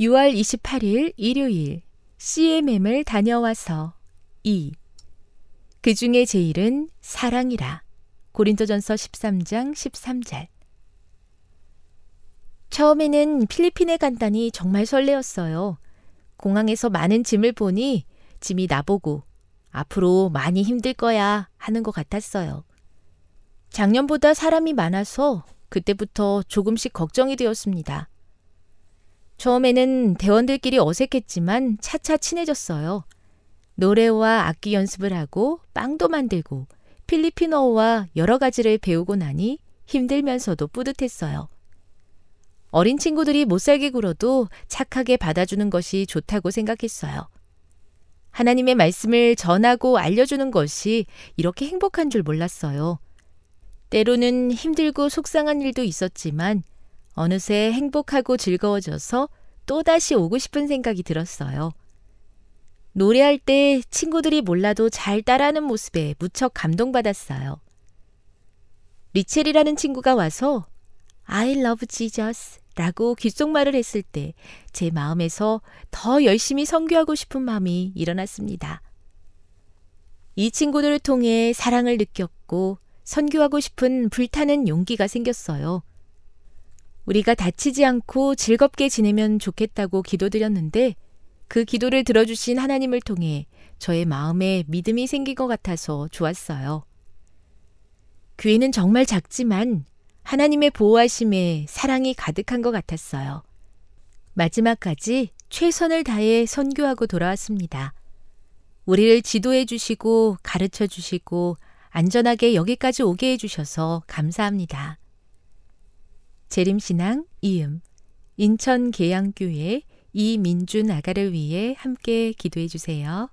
6월 28일 일요일 CMM을 다녀와서 2. 그 중에 제일은 사랑이라. 고린도전서 13장 13절. 처음에는 필리핀에 간다니 정말 설레었어요. 공항에서 많은 짐을 보니 짐이 나보고 앞으로 많이 힘들 거야 하는 것 같았어요. 작년보다 사람이 많아서 그때부터 조금씩 걱정이 되었습니다. 처음에는 대원들끼리 어색했지만 차차 친해졌어요. 노래와 악기 연습을 하고 빵도 만들고 필리핀어와 여러 가지를 배우고 나니 힘들면서도 뿌듯했어요. 어린 친구들이 못살게 굴어도 착하게 받아주는 것이 좋다고 생각했어요. 하나님의 말씀을 전하고 알려주는 것이 이렇게 행복한 줄 몰랐어요. 때로는 힘들고 속상한 일도 있었지만 어느새 행복하고 즐거워져서 또다시 오고 싶은 생각이 들었어요. 노래할 때 친구들이 몰라도 잘 따라하는 모습에 무척 감동받았어요. 리첼이라는 친구가 와서 I love Jesus 라고 귓속말을 했을 때 제 마음에서 더 열심히 선교하고 싶은 마음이 일어났습니다. 이 친구들을 통해 사랑을 느꼈고 선교하고 싶은 불타는 용기가 생겼어요. 우리가 다치지 않고 즐겁게 지내면 좋겠다고 기도드렸는데 그 기도를 들어주신 하나님을 통해 저의 마음에 믿음이 생긴 것 같아서 좋았어요. 귀회는 정말 작지만 하나님의 보호하심에 사랑이 가득한 것 같았어요. 마지막까지 최선을 다해 선교하고 돌아왔습니다. 우리를 지도해 주시고 가르쳐 주시고 안전하게 여기까지 오게 해 주셔서 감사합니다. 재림신앙 이음 인천 계양교회 이민준 아가를 위해 함께 기도해 주세요.